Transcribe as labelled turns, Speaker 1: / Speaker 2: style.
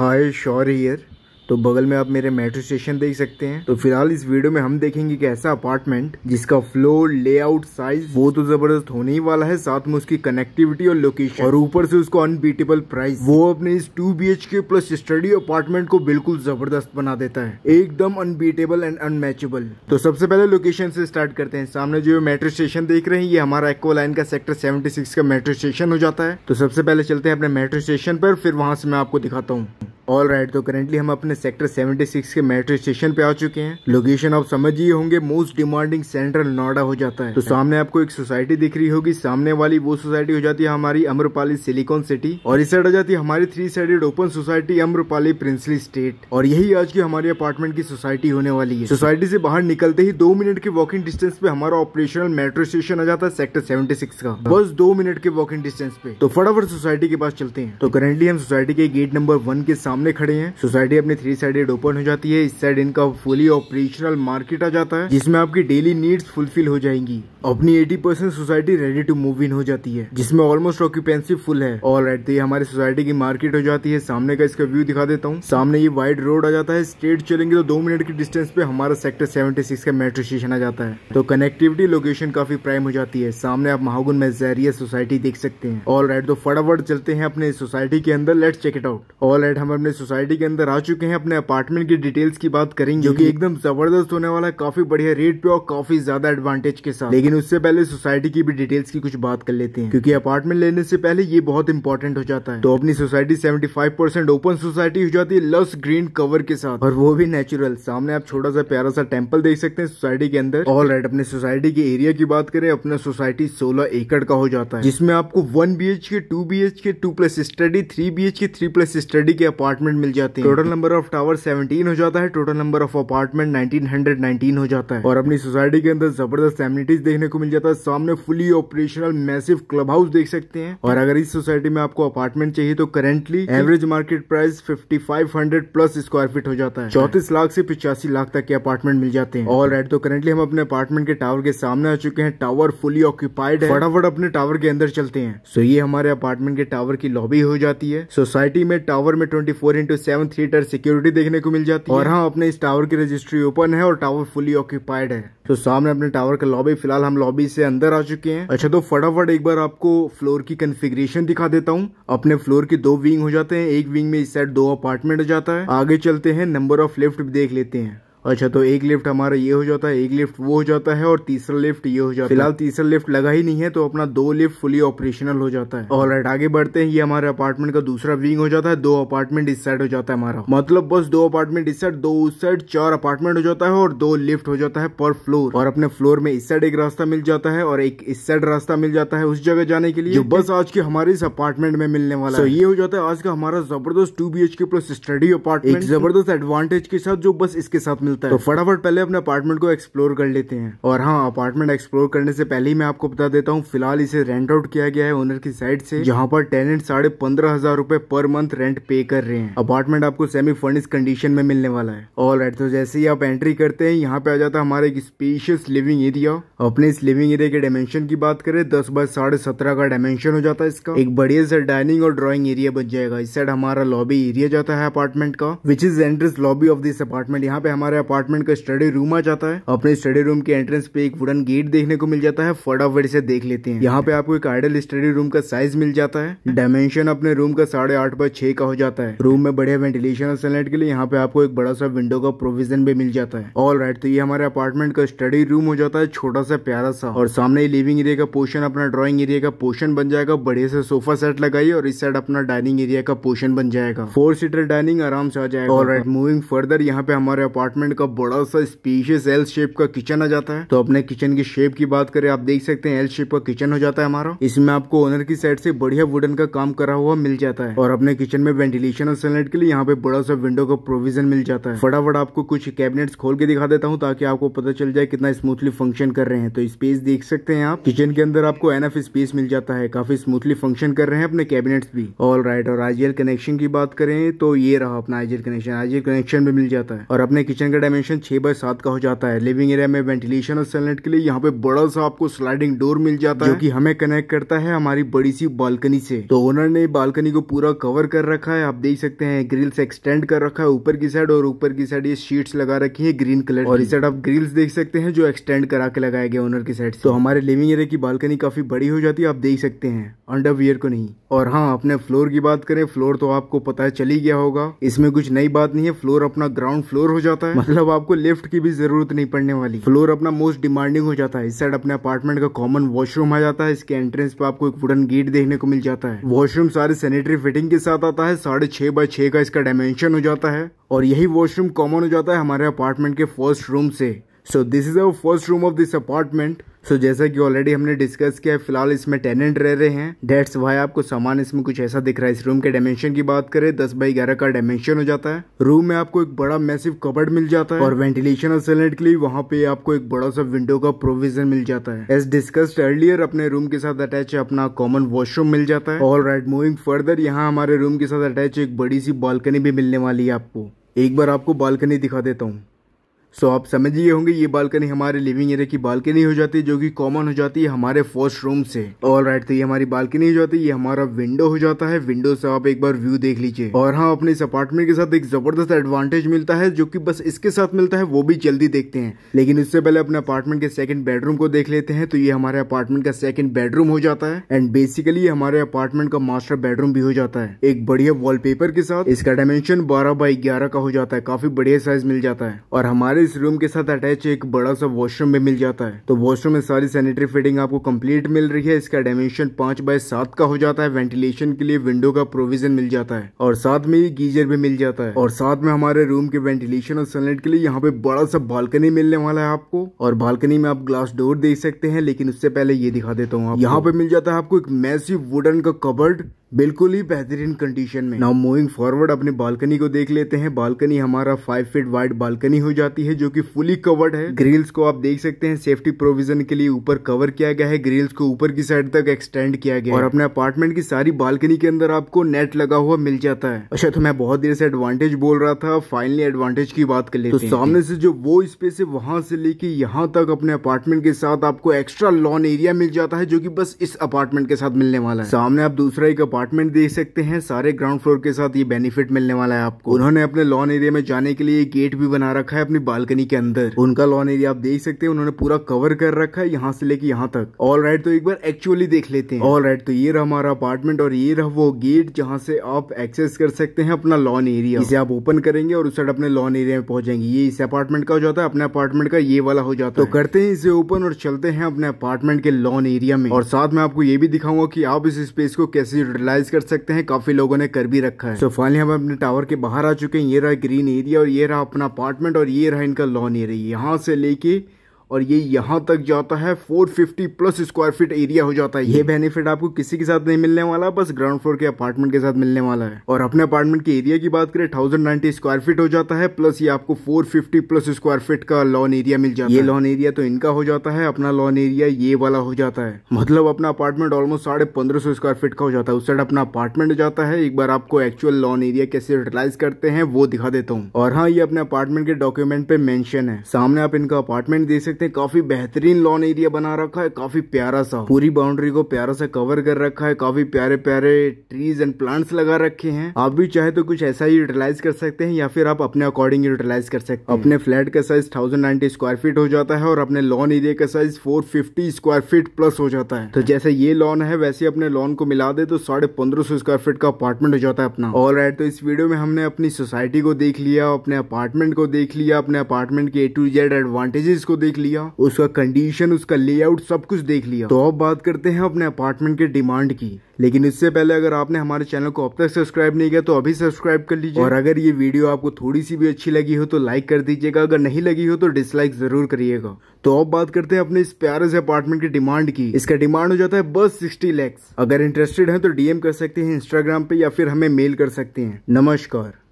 Speaker 1: हाय शौर here तो बगल में आप मेरे मेट्रो स्टेशन देख सकते हैं तो फिलहाल इस वीडियो में हम देखेंगे कि ऐसा अपार्टमेंट जिसका फ्लोर लेआउट साइज वो तो जबरदस्त होने ही वाला है साथ में उसकी कनेक्टिविटी और लोकेशन और ऊपर से उसको अनबीटेबल प्राइस वो अपने इस two B plus study apartment को बिल्कुल जबरदस्त बना देता है एकदम अनबीटेबल एंड अनमेचेबल तो सबसे पहले लोकेशन से स्टार्ट करते हैं सामने जो मेट्रो स्टेशन देख रहे हैं ये हमारा एक्वा लाइन का सेक्टर सेवेंटी का मेट्रो स्टेशन हो जाता है तो सबसे पहले चलते हैं अपने मेट्रो स्टेशन पर फिर वहां से मैं आपको दिखाता हूँ ऑल राइट तो करेंटली हम अपने सेक्टर 76 के मेट्रो स्टेशन पे आ चुके हैं लोकेशन आप समझिए होंगे मोस्ट डिमांडिंग सेंट्रल नोएडा हो जाता है तो सामने आपको एक सोसाइटी दिख रही होगी सामने वाली वो सोसाइटी हो जाती है हमारी अम्रपाली सिलिकॉन सिटी और इस साइड हो जाती है हमारी three sided open society Amrapali princely state और यही आज की हमारी अपार्टमेंट की सोसाइटी होने वाली है सोसाइटी से बाहर निकलते ही दो मिनट के वॉकिंग डिस्टेंस पे हमारा ऑपरेशनल मेट्रो स्टेशन आ जाता है सेक्टर सेवेंटी का बस दो मिनट के वॉकिंग डिस्टेंस पे तो फटाफट सोसाइटी के पास चलते हैं तो करेंटली हम सोसाइटी के गेट नंबर वन के सामने सामने खड़े हैं सोसाइटी अपनी थ्री साइडेड ओपन हो जाती है इस साइड इनका फुली ऑपरेशनल मार्केट आ जाता है जिसमें आपकी डेली नीड्स फुलफिल हो जाएंगी अपनी 80 percent society ready to move in हो जाती है जिसमें ऑलमोस्ट ऑक्यूपेंसी फुल है और राइट तो ये हमारी सोसाइटी की मार्केट हो जाती है सामने का इसका व्यू दिखा देता हूँ सामने ये वाइड रोड आ जाता है स्ट्रेट चलेंगे तो दो मिनट की डिस्टेंस पे हमारा सेक्टर सेवेंटी का मेट्रो स्टेशन आ जाता है तो कनेक्टिविटी लोकेशन काफी प्राइम हो जाती है सामने आप महागुन में जैरिया सोसाइटी देख सकते हैं ऑल राइट तो फटाफट चलते हैं अपने सोसाइटी के अंदर let check it out all right हम अपने अपने सोसाइटी के अंदर आ चुके हैं अपने अपार्टमेंट की डिटेल्स की बात करेंगे जो कि एकदम जबरदस्त होने वाला है काफी बढ़िया रेट पे और काफी ज्यादा एडवांटेज के साथ लेकिन उससे पहले सोसाइटी की भी डिटेल्स की कुछ बात कर लेते हैं क्योंकि अपार्टमेंट लेने से पहले ये बहुत इंपॉर्टेंट हो जाता है तो अपनी सोसाइटी सेवेंटी ओपन सोसाइटी हो जाती है लस ग्रीन कवर के साथ और वो भी नेचुरल सामने आप छोटा सा प्यारा सा टेम्पल देख सकते हैं सोसाइटी के अंदर ऑल राइट अपने सोसाइटी के एरिया की बात करें अपना सोसाइटी सोलह एकड़ का हो जाता है जिसमें आपको one B H K two B H K two plus study three B H K three plus study के अपार्ट अपार्टमेंट मिल जाते हैं टोटल नंबर ऑफ टावर 17 हो जाता है टोटल नंबर ऑफ अपार्टमेंट 1919 हो जाता है और अपनी सोसाइटी के अंदर जबरदस्त एमिनिटीज देखने को मिल जाता है सामने fully operational massive club house देख सकते हैं और अगर इस सोसाइटी में आपको अपार्टमेंट चाहिए तो currently average market price fifty plus square feet हो जाता है चौतीस लाख से पिचासी लाख तक के अपार्टमेंट मिल जाते हैं और राइट तो करेंटली हम अपने अपार्टमेंट के टावर के सामने आ चुके हैं टावर फुली ऑक्यूपाइड है फटाफट अपने टावर के अंदर चलते हैं सो ये हमारे अपार्टमेंट के टावर की लॉबी हो जाती है सोसाइटी में टावर में twenty four into seven theatre security देखने को मिल जाती है और हाँ अपने इस टावर की रजिस्ट्री ओपन है और टावर फुली ऑक्यूपाइड है तो सामने अपने टावर का लॉबी फिलहाल हम लॉबी से अंदर आ चुके हैं अच्छा तो फटाफट एक बार आपको फ्लोर की कन्फिग्रेशन दिखा देता हूँ अपने फ्लोर के दो विंग हो जाते हैं एक विंग में इस साइड दो अपार्टमेंट हो जाता है आगे चलते हैं नंबर ऑफ लिफ्ट देख लेते हैं अच्छा तो एक लिफ्ट हमारा ये हो जाता है एक लिफ्ट वो हो जाता है और तीसरा लिफ्ट ये हो जाता है फिलहाल तीसरा लिफ्ट लगा ही नहीं है तो अपना दो लिफ्ट फुली ऑपरेशनल हो जाता है और राइट आगे बढ़ते हैं ये हमारे अपार्टमेंट का दूसरा विंग हो जाता है दो अपार्टमेंट इस साइड हो जाता है हमारा मतलब बस दो अपार्टमेंट इस साइड दो उस साइड चार अपार्टमेंट हो जाता है और दो लिफ्ट हो जाता है पर फ्लोर और अपने फ्लोर में इस साइड एक रास्ता मिल जाता है और एक इस साइड रास्ता मिल जाता है उस जगह जाने के लिए बस आज के हमारे इस अपार्टमेंट में मिलने वाला है ये हो जाता है आज का हमारा जबरदस्त two B H K plus study apartment जबरदस्त एडवांटेज के साथ जो बस इसके साथ मिलता तो है तो फटाफट पहले अपने अपार्टमेंट को एक्सप्लोर कर लेते हैं और हाँ अपार्टमेंट एक्सप्लोर करने से पहले ही मैं आपको बता देता हूँ फिलहाल इसे रेंट आउट किया गया है ओनर की साइड से यहाँ पर टेनेंट साढ़े पंद्रह हजार रूपए पर मंथ रेंट पे कर रहे हैं अपार्टमेंट आपको सेमी फर्निश कंडीशन में मिलने वाला है ऑल राइट तो जैसे ही आप एंट्री करते हैं यहाँ पे आ जाता है हमारा एक स्पेशियस लिविंग एरिया अपने इस लिविंग एरिया के डायमेंशन की बात करें दस बाय साढ़े सत्रह का डायमेंशन हो जाता है इसका एक बढ़िया सा डाइनिंग और ड्रॉइंग एरिया बन जाएगा इस साइड हमारा लॉबी एरिया जाता है अपार्टमेंट का which is entrance lobby of this apartment यहाँ पे हमारे अपार्टमेंट का स्टडी रूम आ जाता है अपने स्टडी रूम के एंट्रेंस पे एक वुडन गेट देखने को मिल जाता है फटाफट से देख लेते हैं यहाँ पे आपको एक आइडल स्टडी रूम का साइज मिल जाता है डायमेंशन अपने रूम का साढ़े आठ बाय छह का हो जाता है रूम में बढ़िया वेंटिलेशन और सनलाइट के लिए यहाँ पे आपको एक बड़ा सा विंडो का प्रोविजन भी मिल जाता है ऑल राइट तो ये हमारे अपार्टमेंट का स्टडी रूम हो जाता है छोटा सा प्यारा सा और सामने लिविंग एरिया का पोर्शन अपना ड्रॉइंग एरिया का पोर्शन बन जाएगा बढ़िया से सोफा सेट लगाई और इस साइड अपना डाइनिंग एरिया का पोर्शन बन जाएगा फोर सीटर डाइनिंग आराम से आ जाएगा मूविंग फर्दर यहाँ पे हमारे अपार्टमेंट रेस्टोरेंट का बड़ा सा स्पीशियस एल शेप का किचन आ जाता है तो अपने किचन की शेप की बात करें आप देख सकते हैं एल शेप का किचन हो जाता है हमारा इसमें आपको ओनर की साइड से बढ़िया वुडन का काम करा हुआ मिल जाता है और अपने किचन में वेंटिलेशन और सनलाइट के लिए यहाँ पे बड़ा सा विंडो का प्रोविजन मिल जाता है फटाफट आपको कुछ कैबिनेट खोल के दिखा देता हूँ ताकि आपको पता चल जाए कितना स्मूथली फंक्शन कर रहे हैं तो स्पेस देख सकते हैं आप किचन के अंदर आपको एन स्पेस मिल जाता है काफी स्मूथली फंक्शन कर रहे हैं अपने कैबिनेट भी ऑल राइट और आईजीएल कनेक्शन की बात करें तो ये रहा अपना आईजीएल कनेक्शन आईजीएल कनेक्शन भी मिल जाता है और अपने किचन का डायमेंशन छः बाय सात का हो जाता है लिविंग एरिया में वेंटिलेशन और सैलेंट के लिए यहाँ पे बड़ा सा आपको स्लाइडिंग डोर मिल जाता है जो कि हमें कनेक्ट करता है हमारी बड़ी सी बालकनी से तो ओनर ने बालकनी को पूरा कवर कर रखा है आप देख सकते हैं ग्रिल्स एक्सटेंड कर रखा है ऊपर की साइड और ऊपर की साइड ये शीट्स लगा रखी है ग्रीन कलर और इस साइड आप ग्रिल्स देख सकते हैं जो एक्सटेंड करा के लगाया गया ओनर की साइड तो हमारे लिविंग एरिया की बालकनी काफी बड़ी हो जाती है आप देख सकते हैं अंडरवियर को नहीं और हाँ अपने फ्लोर की बात करें फ्लोर तो आपको पता है चली गया होगा इसमें कुछ नई बात नहीं है फ्लोर अपना ग्राउंड फ्लोर हो जाता है मतलब मतलब आपको लिफ्ट की भी जरूरत नहीं पड़ने वाली फ्लोर अपना मोस्ट डिमांडिंग हो जाता है इस साइड अपने अपार्टमेंट का कॉमन वॉशरूम आ जाता है इसके एंट्रेंस पे आपको एक वुडन गेट देखने को मिल जाता है वॉशरूम सारे सैनिटरी फिटिंग के साथ आता है साढ़े छह बाय छह का इसका डायमेंशन हो जाता है और यही वॉशरूम कॉमन हो जाता है हमारे अपार्टमेंट के फर्स्ट रूम से so this is our first room of this apartment so so, जैसा कि ऑलरेडी हमने डिस्कस किया है फिलहाल इसमें टेनेंट रह रहे हैं डेट्स वाई आपको सामान इसमें कुछ ऐसा दिख रहा है इस रूम के डायमेंशन की बात करें दस बाई ग्यारह का डायमेंशन हो जाता है रूम में आपको एक बड़ा मैसिव कबर्ड मिल जाता है और वेंटिलेशन और सैलेट के लिए वहाँ पे आपको एक बड़ा सा विंडो का प्रोविजन मिल जाता है एज डिस्कस्ड अर्लियर अपने रूम के साथ अटैच अपना कॉमन वॉशरूम मिल जाता है ऑल राइट मूविंग फर्दर यहाँ हमारे रूम के साथ अटैच एक बड़ी सी बालकनी भी मिलने वाली है आपको एक बार आपको बालकनी दिखा देता हूँ सो आप समझ गए होंगे ये बालकनी हमारे लिविंग एरिया की बालकनी हो जाती है जो कि कॉमन हो जाती है हमारे फर्स्ट रूम से ऑल राइट तो ये हमारी बालकनी हो जाती है ये हमारा विंडो हो जाता है विंडो से आप एक बार व्यू देख लीजिए और हाँ अपने इस अपार्टमेंट के साथ एक जबरदस्त एडवांटेज मिलता है जो की बस इसके साथ मिलता है वो भी जल्दी देखते हैं लेकिन उससे पहले अपने अपार्टमेंट के सेकंड बेडरूम को देख लेते हैं तो ये हमारे अपार्टमेंट का सेकंड बेडरूम हो जाता है एंड बेसिकली हमारे अपार्टमेंट का मास्टर बेडरूम भी हो जाता है एक बढ़िया वॉलपेपर के साथ इसका डायमेंशन बारह बाई ग्यारह का हो जाता है काफी बढ़िया साइज मिल जाता है और हमारे हमारे इस रूम के साथ अटैच एक बड़ा सा वॉशरूम भी मिल जाता है तो वॉशरूम में सारी सैनिटरी फिटिंग आपको कंप्लीट मिल रही है इसका डायमेंशन पांच बाय सात का हो जाता है वेंटिलेशन के लिए विंडो का प्रोविजन मिल जाता है और साथ में ये गीजर भी मिल जाता है और साथ में हमारे रूम के वेंटिलेशन और सनलाइट के लिए यहाँ पे बड़ा सा बालकनी मिलने वाला है आपको और बालकनी में आप ग्लास डोर देख सकते हैं लेकिन उससे पहले ये दिखा देता हूँ यहाँ पे मिल जाता है आपको एक मैसिव वुडन का कबर्ड बिल्कुल ही बेहतरीन कंडीशन में नाउ मूविंग फॉरवर्ड अपने बालकनी को देख लेते हैं बालकनी हमारा फाइव फीट वाइड बालकनी हो जाती है जो कि फुली कवर्ड है ग्रिल्स को आप देख सकते हैं सेफ्टी प्रोविजन के लिए ऊपर कवर किया गया है ग्रिल्स को ऊपर की साइड तक एक्सटेंड किया गया और अपने अपार्टमेंट की सारी बालकनी के अंदर आपको नेट लगा हुआ मिल जाता है अच्छा तो मैं बहुत देर से एडवांटेज बोल रहा था फाइनली एडवांटेज की बात कर ले तो सामने से जो वो स्पेस है वहां से लेके यहाँ तक अपने अपार्टमेंट के साथ आपको एक्स्ट्रा लॉन एरिया मिल जाता है जो की बस इस अपार्टमेंट के साथ मिलने वाला है सामने आप दूसरा एक अपार्ट अपार्टमेंट देख सकते हैं सारे ग्राउंड फ्लोर के साथ ये बेनिफिट मिलने वाला है आपको उन्होंने अपने लॉन एरिया में जाने के लिए गेट भी बना रखा है अपनी बालकनी के अंदर उनका लॉन एरिया आप देख सकते हैं उन्होंने पूरा कवर कर रखा है यहाँ से लेके यहाँ तक ऑल राइट तो एक बार एक्चुअली देख लेते हैं ऑल राइट तो ये रहा हमारा अपार्टमेंट और ये रहा वो गेट जहाँ से आप एक्सेस कर सकते हैं अपना लॉन एरिया इसे आप ओपन करेंगे और उस साइड अपने लॉन एरिया में पहुंचेंगे ये इस अपार्टमेंट का हो जाता है अपने अपार्टमेंट का ये वाला हो जाता तो है तो करते हैं इसे ओपन और चलते हैं अपने अपार्टमेंट के लॉन एरिया में और साथ में आपको ये भी दिखाऊंगा की आप इस स्पेस को कैसे यूटिलाइज एनालाइज कर सकते हैं काफी लोगों ने कर भी रखा है तो so, फाइनली हम अपने टावर के बाहर आ चुके हैं ये रहा ग्रीन एरिया और ये रहा अपना अपार्टमेंट और ये रहा इनका लॉन एरिया यहाँ से लेके और ये यहाँ तक जाता है 450 प्लस स्क्वायर फीट एरिया हो जाता है ये बेनिफिट आपको किसी के साथ नहीं मिलने वाला बस ग्राउंड फ्लोर के अपार्टमेंट के साथ मिलने वाला है और अपने अपार्टमेंट के एरिया की बात करें थाउजेंड स्क्वायर फीट हो जाता है प्लस ये आपको फोर प्लस स्क्वायर फीट का लॉन एरिया मिल जाता है ये लॉन एरिया तो इनका हो जाता है अपना लॉन एरिया ये वाला हो जाता है मतलब अपना अपार्टमेंट ऑलमोस्ट साढ़े पंद्रह सौ स्क्वायर फीट का हो जाता है उस साइड अपना अपार्टमेंट हो जाता है एक बार आपको एक्चुअल लॉन एरिया कैसे यूटिलाइज करते हैं वो दिखा देता हूँ और हाँ ये अपने अपार्टमेंट के डॉक्यूमेंट पे मेंशन है सामने आप इनका अपार्टमेंट देख सकते सकते हैं काफी बेहतरीन लॉन एरिया बना रखा है काफी प्यारा सा पूरी बाउंड्री को प्यारा सा कवर कर रखा है काफी प्यारे प्यारे ट्रीज एंड प्लांट्स लगा रखे हैं आप भी चाहे तो कुछ ऐसा ही यूटिलाइज कर सकते हैं या फिर आप अपने अकॉर्डिंग यूटिलाइज कर सकते हैं अपने फ्लैट का साइज थाउजेंड स्क्वायर फीट हो जाता है और अपने लॉन एरिया का size four square feet plus हो जाता है तो जैसे ये लॉन है वैसे अपने लॉन को मिला दे तो साढ़े पंद्रह स्क्वायर फीट का अपार्टमेंट हो जाता है अपना और राइट तो इस वीडियो में हमने अपनी सोसाइटी को देख लिया अपने अपार्टमेंट को देख लिया अपने अपार्टमेंट के ए टू जेड एडवांटेजेस को देख लिया लिया उसका कंडीशन उसका लेआउट सब कुछ देख लिया तो अब बात करते हैं अपने अपार्टमेंट के डिमांड की लेकिन इससे पहले अगर आपने हमारे चैनल को अब तक सब्सक्राइब नहीं किया तो अभी सब्सक्राइब कर लीजिए और अगर ये वीडियो आपको थोड़ी सी भी अच्छी लगी हो तो लाइक कर दीजिएगा अगर नहीं लगी हो तो डिसलाइक जरूर करिएगा तो अब बात करते हैं अपने इस प्यारे से अपार्टमेंट की डिमांड की इसका डिमांड हो जाता है बस सिक्सटी लैक्स अगर इंटरेस्टेड है तो डीएम कर सकते हैं इंस्टाग्राम पे या फिर हमें मेल कर सकते हैं नमस्कार